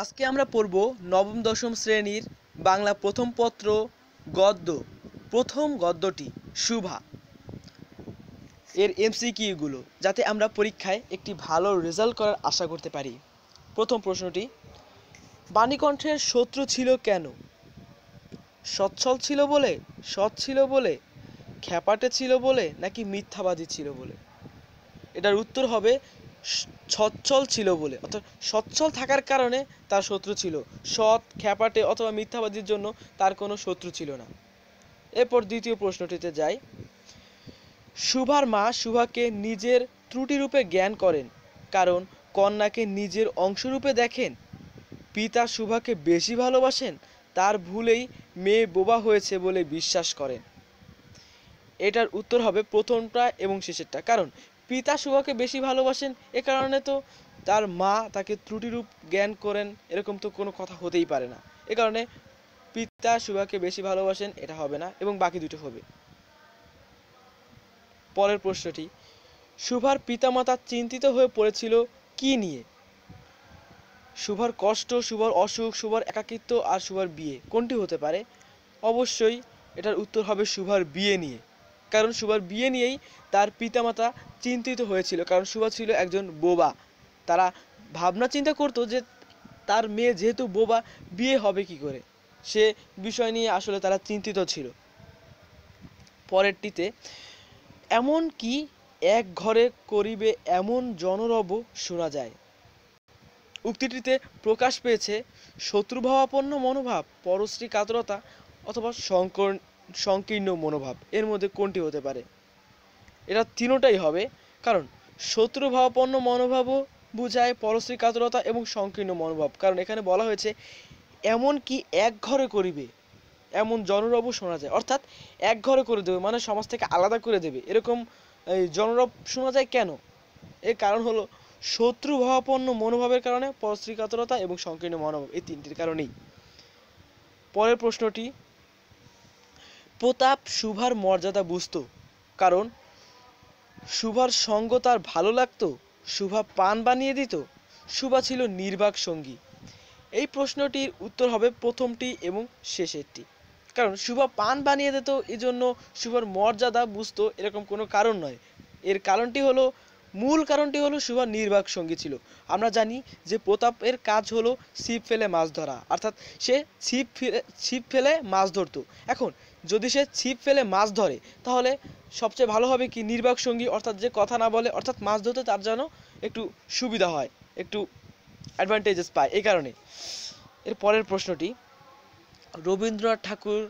আজকে আমরা পড়ব নবম দশম শ্রেণীর বাংলা প্রথম পত্র গদ্য প্রথম গদ্যটি শুভা এর এমসিকিউগুলো যাতে আমরা পরীক্ষায় একটি ভালো রেজাল্ট করার আশা করতে পারি প্রথম প্রশ্নটি বাণীকণ্ঠের শত্রু ছিল কেন সচ্ছল ছিল বলে সৎ ছিল বলে খ্যাপাটে ছিল বলে নাকি মিথ্যাবাদী ছিল বলে এটার উত্তর হবে সচ্ছল ছিল বলে অর্থাৎ সচ্ছল থাকার কারণে তার শত্রু ছিল সৎ খ্যাপাটে অথবা মিথ্যাবাদীর জন্য তার কোনো শত্রু ছিল না এরপর দ্বিতীয় প্রশ্নটিতে যাই সুভার মা সুভাকে নিজের ত্রুটিরূপে জ্ঞান করেন কারণ কন্যাকে নিজের অংশরূপে দেখেন পিতা সুভাকে বেশি ভালোবাসেন তার ভুলেই মেয়ে বোবা হয়েছে বলে বিশ্বাস করেন এটার উত্তর হবে প্রথমটা এবং শেষেরটা কারণ পিতা শুভকে বেশি ভালোবাসেন এ কারণে তো তার মা তাকে ত্রুটিরূপ জ্ঞান করেন এরকম তো কোনো কথা হতেই পারে না এ কারণে পিতা শুভাকে বেশি ভালোবাসেন এটা হবে না এবং বাকি দুটো হবে পরের প্রশ্নটি শুভার পিতামাতা চিন্তিত হয়ে পড়েছিল কি নিয়ে শুভার কষ্ট শুভার অসুখ শুভার একাকিত্ব আর শুভার বিয়ে কোনটি হতে পারে অবশ্যই এটার উত্তর হবে শুভার বিয়ে নিয়ে কারণ সুভার বিয়ে নিয়েই তার পিতামাতা চিন্তিত হয়েছিল কারণ সুভা ছিল একজন বোবা তারা ভাবনা চিন্তা করতো যে তার মেয়ে যেহেতু বোবা বিয়ে হবে কি করে সে বিষয় নিয়ে আসলে তারা চিন্তিত ছিল পরেরটিতে এমন কি এক ঘরে করিবে এমন জনরব শোনা যায় উক্তিটিতে প্রকাশ পেয়েছে শত্রুভাবাপন্ন মনোভাব পরশ্রী কাতরতা অথবা সংকর সংকীর্ণ মনোভাব এর মধ্যে কোনটি হতে পারে এটা তিনোটাই হবে কারণ শত্রুভাবাপন্ন মনোভাবও বোঝায় পরশ্রী কাতরতা এবং সংকীর্ণ মনোভাব কারণ এখানে বলা হয়েছে এমন কি এক ঘরে করিবে এমন জনরব শোনা যায় অর্থাৎ এক ঘরে করে দেবে মানে সমাজ থেকে আলাদা করে দেবে এরকম এই জনরব শোনা যায় কেন এর কারণ হলো শত্রু ভাবাপন্ন মনোভাবের কারণে পরশ্রী কাতরতা এবং সংকীর্ণ মনোভাব এই তিনটির কারণেই পরের প্রশ্নটি প্রতাপ সুভার মর্যাদা বুঝত কারণ সুভার সঙ্গ তার ভালো লাগতো সুভা পান বানিয়ে দিত সুভা ছিল নির্বাক সঙ্গী এই প্রশ্নটির উত্তর হবে প্রথমটি এবং শেষেরটি কারণ সুভা পান বানিয়ে দিত এজন্য সুভার মর্যাদা বুঝতো এরকম কোনো কারণ নয় এর কারণটি হলো মূল কারণটি হলো সুভা নির্বাক সঙ্গী ছিল আমরা জানি যে প্রতাপের কাজ হলো ছিপ ফেলে মাছ ধরা অর্থাৎ সে ছিপ ফেলে ছিপ ফেলে মাছ ধরতো এখন যদি সে ছিপ ফেলে মাছ ধরে তাহলে সবচেয়ে ভালো হবে কি নির্বাক সঙ্গী অর্থাৎ যে কথা না বলে অর্থাৎ মাছ ধরতে তার যেন একটু সুবিধা হয় একটু অ্যাডভান্টেজেস পায় এই কারণে এর পরের প্রশ্নটি রবীন্দ্রনাথ ঠাকুর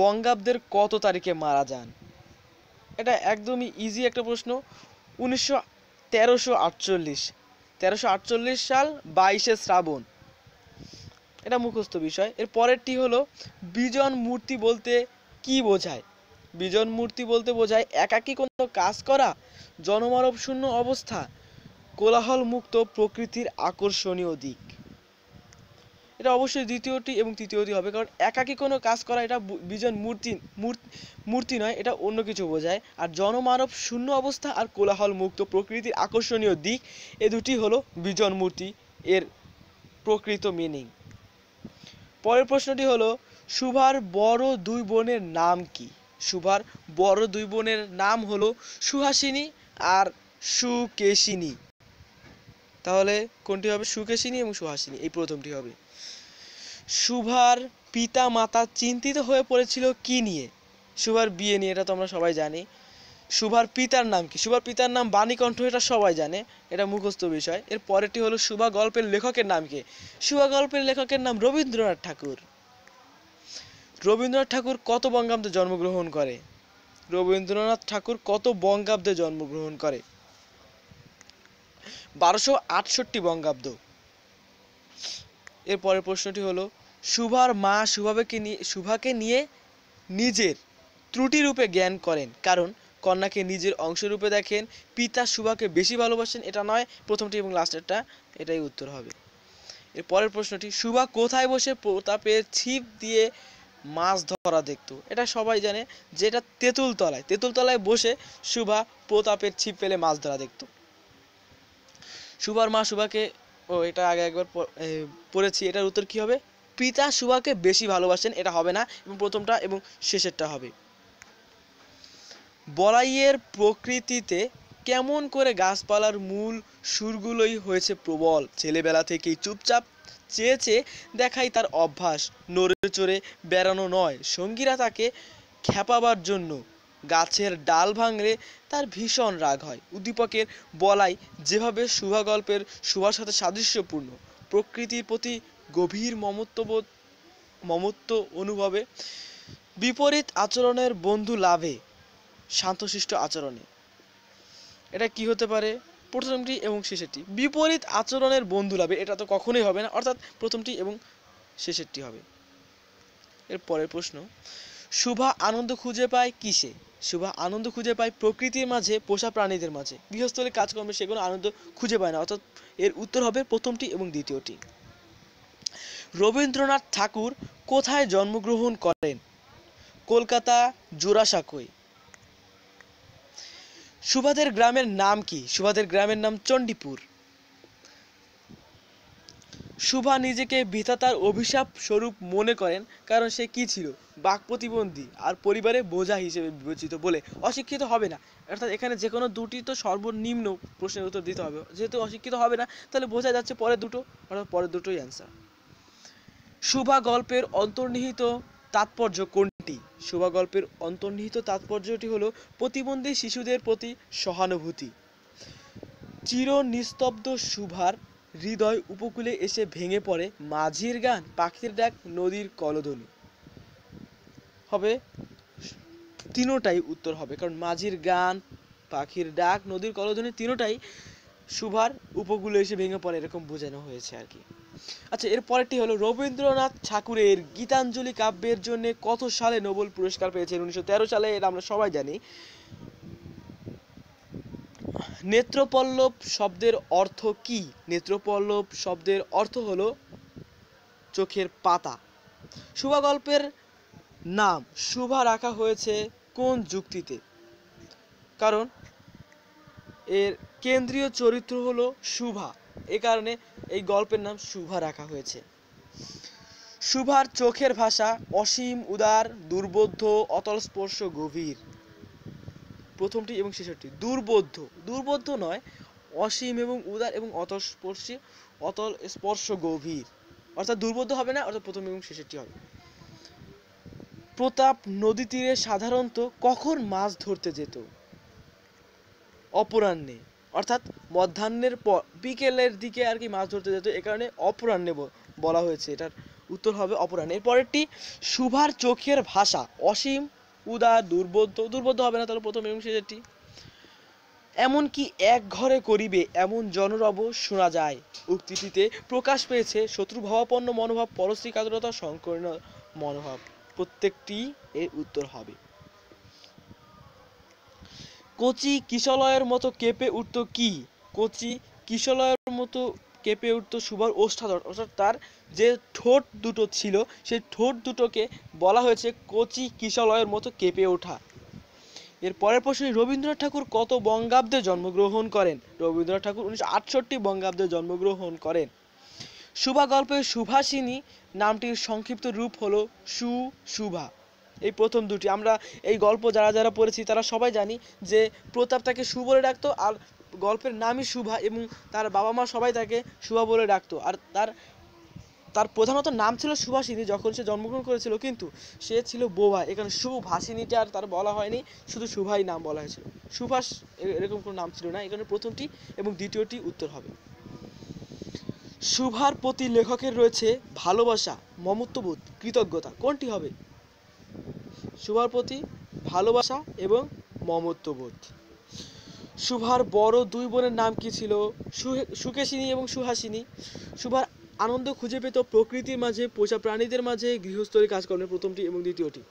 বঙ্গাব্দের কত তারিখে মারা যান এটা একদমই ইজি একটা প্রশ্ন উনিশশো তেরোশো আটচল্লিশ তেরোশো আটচল্লিশ সাল বাইশে শ্রাবণ এটা মুখস্থ বিষয় এর পরেরটি হলো বিজন মূর্তি বলতে কি বোঝায় বিজন মূর্তি বলতে বোঝায় একাকী কোনো কাজ করা জনমানব শূন্য অবস্থা কোলাহল মুক্ত প্রকৃতির আকর্ষণীয় দিক এটা অবশ্যই দ্বিতীয়টি এবং তৃতীয়টি হবে কারণ একাকী কোনো কাজ করা এটা বিজন মূর্তি মূর্তি নয় এটা অন্য কিছু বোঝায় আর জনমানব শূন্য অবস্থা আর কোলাহল মুক্ত প্রকৃতির আকর্ষণীয় দিক এ দুটি হলো বিজন মূর্তি এর প্রকৃত মিনিং পরের প্রশ্নটি হলো সুভার বড় দুই বোনের নাম কি সুভার বড় দুই বোনের নাম হলো সুহাসিনী আর সুকেশিনী তাহলে কোনটি হবে সুকেশিনী এবং সুহাসিনী এই প্রথমটি হবে সুভার পিতা মাতা চিন্তিত হয়ে পড়েছিল কি নিয়ে সুভার বিয়ে নিয়ে এটা তো আমরা সবাই জানি সুভার পিতার নাম কি সুভার পিতার নাম বাণীকণ্ঠ এটা সবাই জানে এটা মুখস্থ বিষয় এর পরেরটি হলো সুভা গল্পের লেখকের নাম কি সুভা গল্পের লেখকের নাম রবীন্দ্রনাথ ঠাকুর রবীন্দ্রনাথ ঠাকুর কত বঙ্গাব্দে জন্মগ্রহণ করে রবীন্দ্রনাথ ঠাকুর কত বঙ্গাব্দে জন্মগ্রহণ করে বারোশো আটষট্টি বঙ্গাব্দ এর পরের প্রশ্নটি হলো সুভার মা সুভাকে নিয়ে সুভাকে নিয়ে নিজের ত্রুটিরূপে জ্ঞান করেন কারণ কন্যাকে নিজের অংশরূপে দেখেন পিতা সুভাকে বেশি ভালোবাসেন এটা নয় প্রথমটি এবং লাস্টেরটা এটাই উত্তর হবে এর পরের প্রশ্নটি সুভা কোথায় বসে প্রতাপের ছিপ দিয়ে মাছ ধরা দেখতো এটা সবাই জানে যেটা তেঁতুল তলায় তেঁতুল তলায় বসে সুভা প্রতাপের ছিপ পেলে মাছ ধরা দেখতো সুভার মা সুভাকে ও এটা আগে একবার পড়েছি এটার উত্তর কি হবে পিতা সুভাকে বেশি ভালোবাসেন এটা হবে না এবং প্রথমটা এবং শেষেরটা হবে বলাইয়ের প্রকৃতিতে কেমন করে গাছপালার মূল সুরগুলোই হয়েছে প্রবল ছেলেবেলা থেকেই চুপচাপ চেয়েছে দেখাই তার অভ্যাস নড়ে চড়ে বেড়ানো নয় সঙ্গীরা তাকে খেপাবার জন্য গাছের ডাল ভাঙলে তার ভীষণ রাগ হয় উদ্দীপকের বলাই যেভাবে শুভা গল্পের শুভার সাথে সাদৃশ্যপূর্ণ প্রকৃতির প্রতি গভীর মমত্ববোধ মমত্ব অনুভবে বিপরীত আচরণের বন্ধু লাভে শান্তশিষ্ট আচরণে এটা কি হতে পারে প্রথমটি এবং শেষেরটি বিপরীত আচরণের বন্ধু লাভে এটা তো কখনোই হবে না অর্থাৎ প্রথমটি এবং শেষেরটি হবে এর পরের প্রশ্ন শুভা আনন্দ খুঁজে পায় কিসে শুভা আনন্দ খুঁজে পায় প্রকৃতির মাঝে পোষা প্রাণীদের মাঝে গৃহস্থলে কাজকর্মে সে কোনো আনন্দ খুঁজে পায় না অর্থাৎ এর উত্তর হবে প্রথমটি এবং দ্বিতীয়টি রবীন্দ্রনাথ ঠাকুর কোথায় জন্মগ্রহণ করেন কলকাতা জোড়াসাঁকোয় সুভাদের গ্রামের নাম কি সুভাদের গ্রামের নাম চণ্ডীপুর সুভা নিজেকে বিধাতার অভিশাপ স্বরূপ মনে করেন কারণ সে কি ছিল বাক প্রতিবন্ধী আর পরিবারে বোঝা হিসেবে বিবেচিত বলে অশিক্ষিত হবে না অর্থাৎ এখানে যে কোনো দুটি তো সর্বনিম্ন প্রশ্নের উত্তর দিতে হবে যেহেতু অশিক্ষিত হবে না তাহলে বোঝা যাচ্ছে পরে দুটো অর্থাৎ পরে দুটোই অ্যান্সার সুভা গল্পের অন্তর্নিহিত তাৎপর্য কোনটি শোভা গল্পের অন্তর্নিহিত তাৎপর্যটি হলো প্রতিবন্ধী শিশুদের প্রতি সহানুভূতি চির নিস্তব্ধ শুভার হৃদয় উপকূলে এসে ভেঙে পড়ে মাঝির গান পাখির ডাক নদীর কলধ্বনি হবে তিনোটাই উত্তর হবে কারণ মাঝির গান পাখির ডাক নদীর কলধ্বনি তিনোটাই শুভার উপকূলে এসে ভেঙে পড়ে এরকম বোঝানো হয়েছে আর কি আচ্ছা এর পরেরটি হলো রবীন্দ্রনাথ ঠাকুরের গীতাঞ্জলি কাব্যের জন্য কত সালে নোবেল পুরস্কার পেয়েছেন উনিশশো সালে এটা আমরা সবাই জানি নেত্রপল্লব শব্দের অর্থ কি নেত্রপল্লব শব্দের অর্থ হলো চোখের পাতা শুভা গল্পের নাম শুভা রাখা হয়েছে কোন যুক্তিতে কারণ এর কেন্দ্রীয় চরিত্র হলো শুভা এ কারণে এই গল্পের নাম শুভা রাখা হয়েছে শুভার চোখের ভাষা অসীম উদার দুর্বোধ্য অতলস্পর্শ গভীর প্রথমটি এবং শেষটি দুর্বোধ্য দুর্বোধ্য নয় অসীম এবং উদার এবং অতল স্পর্শী অতল স্পর্শ গভীর অর্থাৎ দুর্বোধ্য হবে না অর্থাৎ প্রথম এবং শেষেরটি হবে প্রতাপ নদী তীরে সাধারণত কখন মাছ ধরতে যেত অপরাহ্নে অর্থাৎ মধ্যাহ্নের পর বিকেলের দিকে আর কি মাছ ধরতে যেত এ কারণে অপরাহ্নে বলা হয়েছে এটার উত্তর হবে অপরাহ্ন এর পরেরটি সুভার চোখের ভাষা অসীম উদার দুর্বোধ্য দুর্বোধ্য হবে না তাহলে প্রথম এবং এমন এমনকি এক ঘরে করিবে এমন জনরব শোনা যায় উক্তিটিতে প্রকাশ পেয়েছে শত্রুভাবাপন্ন মনোভাব পরশ্রী কাতরতা সংকীর্ণ মনোভাব প্রত্যেকটি এর উত্তর হবে কচি কিশলয়ের মতো কেঁপে উঠত কি কচি কিশলয়ের মতো কেঁপে উঠত সুভার ওষ্ঠাধর অর্থাৎ তার যে ঠোঁট দুটো ছিল সেই ঠোঁট দুটোকে বলা হয়েছে কচি কিশলয়ের মতো কেঁপে ওঠা এর পরের প্রশ্নে রবীন্দ্রনাথ ঠাকুর কত বঙ্গাব্দে জন্মগ্রহণ করেন রবীন্দ্রনাথ ঠাকুর উনিশশো আটষট্টি বঙ্গাব্দে জন্মগ্রহণ করেন সুভা গল্পের সুভাষিনী নামটির সংক্ষিপ্ত রূপ হলো সু সুভা এই প্রথম দুটি আমরা এই গল্প যারা যারা পড়েছি তারা সবাই জানি যে প্রতাপ তাকে সু বলে ডাকতো আর গল্পের নামই শুভা এবং তার বাবা মা সবাই তাকে শুভা বলে ডাকতো আর তার তার প্রধানত নাম ছিল সুভাষিনী যখন সে জন্মগ্রহণ করেছিল কিন্তু সে ছিল বোবা এখানে সুভাষিনীটা আর তার বলা হয়নি শুধু সুভাই নাম বলা হয়েছিল সুভাষ এরকম কোনো নাম ছিল না এখানে প্রথমটি এবং দ্বিতীয়টি উত্তর হবে সুভার প্রতি লেখকের রয়েছে ভালোবাসা মমত্ববোধ কৃতজ্ঞতা কোনটি হবে সুভার প্রতি ভালোবাসা এবং মমত্ববোধ সুভার বড় দুই বোনের নাম কী ছিল সুকেশিনী এবং সুহাসিনী সুভার আনন্দ খুঁজে পেত প্রকৃতির মাঝে পোষা প্রাণীদের মাঝে গৃহস্থলী কাজকর্মে প্রথমটি এবং দ্বিতীয়টি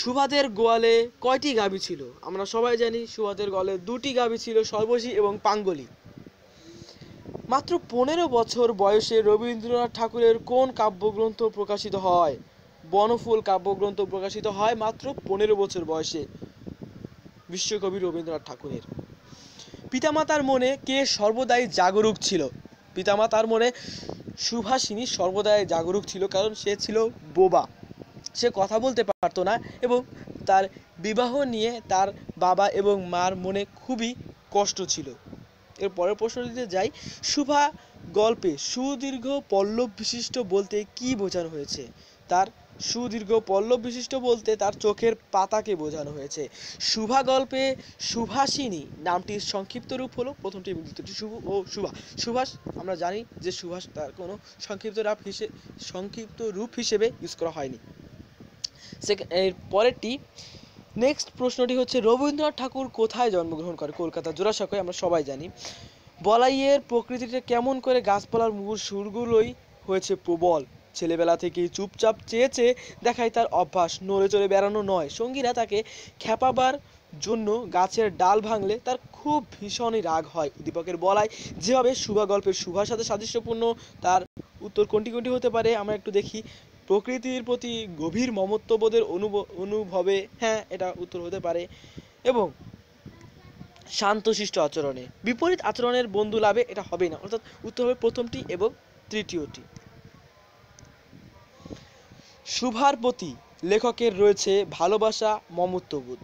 সুভাদের গোয়ালে কয়টি গাবি ছিল আমরা সবাই জানি সুভাদের গোয়ালে দুটি গাবি ছিল সর্বশী এবং পাঙ্গলি মাত্র পনেরো বছর বয়সে রবীন্দ্রনাথ ঠাকুরের কোন কাব্যগ্রন্থ প্রকাশিত হয় বনফুল কাব্যগ্রন্থ প্রকাশিত হয় মাত্র পনেরো বছর বয়সে বিশ্বকবি রবীন্দ্রনাথ ঠাকুরের পিতামাতার মনে কে সর্বদাই জাগরুক ছিল পিতামাতার মনে সুভাষিনী সর্বদাই জাগরুক ছিল কারণ সে ছিল বোবা সে কথা বলতে পারতো না এবং তার বিবাহ নিয়ে তার বাবা এবং মার মনে খুবই কষ্ট ছিল এর পরের প্রশ্ন দিতে যাই সুভা গল্পে সুদীর্ঘ পল্লব বিশিষ্ট বলতে কি বোঝানো হয়েছে তার সুদীর্ঘ পল্লব বিশিষ্ট বলতে তার চোখের পাতাকে বোঝানো হয়েছে শুভা গল্পে সুভাষিনী নামটির সংক্ষিপ্ত রূপ হলো প্রথমটি দ্বিতীয়টি শুভ ও শুভা সুভাষ আমরা জানি যে সুভাষ তার কোনো সংক্ষিপ্ত রাপ হিসেবে সংক্ষিপ্ত রূপ হিসেবে ইউজ করা হয়নি এর পরেরটি নেক্সট প্রশ্নটি হচ্ছে রবীন্দ্রনাথ ঠাকুর কোথায় জন্মগ্রহণ করে কলকাতা জোড়াসাঁকোয় আমরা সবাই জানি বলাইয়ের প্রকৃতিটা কেমন করে গাছপালার মূল সুরগুলোই হয়েছে প্রবল ছেলেবেলা থেকেই চুপচাপ চেয়ে চেয়ে দেখায় তার অভ্যাস নড়ে চড়ে বেড়ানো নয় সঙ্গীরা তাকে খেপাবার জন্য গাছের ডাল ভাঙলে তার খুব ভীষণই রাগ হয় দীপকের বলায় যেভাবে শুভা গল্পের শুভার সাথে সাদৃশ্যপূর্ণ তার উত্তর কোনটি কোনটি হতে পারে আমরা একটু দেখি প্রকৃতির প্রতি গভীর মমত্ববোধের অনুভবে হ্যাঁ এটা উত্তর হতে পারে এবং শান্তশিষ্ট আচরণে বিপরীত আচরণের বন্ধু লাভে এটা হবে না অর্থাৎ উত্তর হবে প্রথমটি এবং তৃতীয়টি শুভার প্রতি লেখকের রয়েছে ভালোবাসা মমত্ববোধ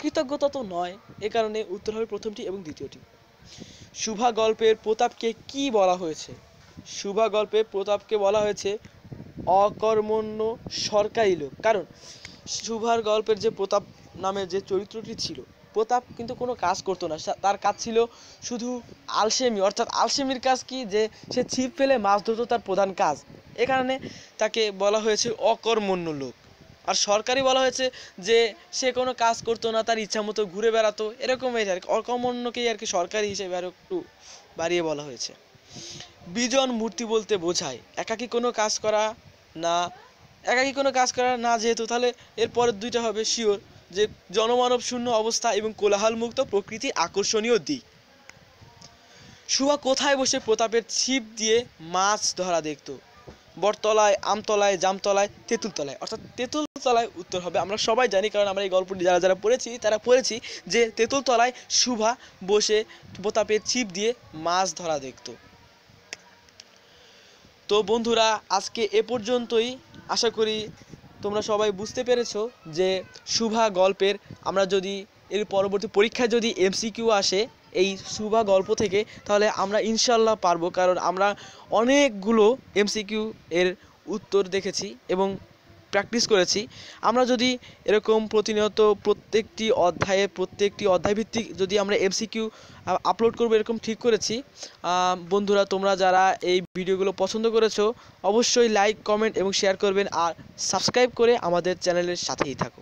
কৃতজ্ঞতা তো নয় এ কারণে উত্তর হবে প্রথমটি এবং দ্বিতীয়টি শুভা গল্পের প্রতাপকে কি বলা হয়েছে শুভা গল্পে প্রতাপকে বলা হয়েছে অকর্মণ্য সরকারি লোক কারণ শুভার গল্পের যে প্রতাপ নামের যে চরিত্রটি ছিল প্রতাপ কিন্তু কোনো কাজ করতো না তার কাজ ছিল শুধু আলসেমি অর্থাৎ আলসেমির কাজ কি যে সে ছিপ ফেলে মাছ ধরতো তার প্রধান কাজ এ কারণে তাকে বলা হয়েছে অকর্মণ্য লোক আর সরকারি বলা হয়েছে যে সে কোনো কাজ করতো না তার ইচ্ছা মতো ঘুরে বেড়াতো এরকম হয়েছে আর কি অকর্মণ্যকেই আর কি সরকারি হিসেবে আরও একটু বাড়িয়ে বলা হয়েছে বিজন মূর্তি বলতে বোঝায় একাকি কোনো কাজ করা না একাকি কোনো কাজ করা না যেহেতু তাহলে এরপরের দুইটা হবে শিওর যে জনমানব শূন্য অবস্থা এবং কোলাহলমুক্ত প্রকৃতি আকর্ষণীয় দিক শুভা কোথায় বসে প্রতাপের ছিপ দিয়ে মাছ ধরা দেখতো বটতলায় আমতলায় জামতলায় তেঁতুলতলায় অর্থাৎ তেঁতুলতলায় উত্তর হবে আমরা সবাই জানি কারণ আমরা এই গল্পটি যারা যারা পড়েছি তারা পড়েছি যে তেঁতুলতলায় শুভা বসে বোতাপের ছিপ দিয়ে মাছ ধরা দেখত তো বন্ধুরা আজকে এ পর্যন্তই আশা করি তোমরা সবাই বুঝতে পেরেছো যে শুভা গল্পের আমরা যদি এর পরবর্তী পরীক্ষায় যদি এমসিকিউ আসে এই সুবা গল্প থেকে তাহলে আমরা ইনশাল্লাহ পারবো কারণ আমরা অনেকগুলো এমসিকিউ এর উত্তর দেখেছি এবং প্র্যাকটিস করেছি আমরা যদি এরকম প্রতিনিয়ত প্রত্যেকটি অধ্যায়ে প্রত্যেকটি অধ্যায়ভিত্তিক যদি আমরা এমসিকিউ আপলোড করবো এরকম ঠিক করেছি বন্ধুরা তোমরা যারা এই ভিডিওগুলো পছন্দ করেছো অবশ্যই লাইক কমেন্ট এবং শেয়ার করবেন আর সাবস্ক্রাইব করে আমাদের চ্যানেলের সাথেই থাকো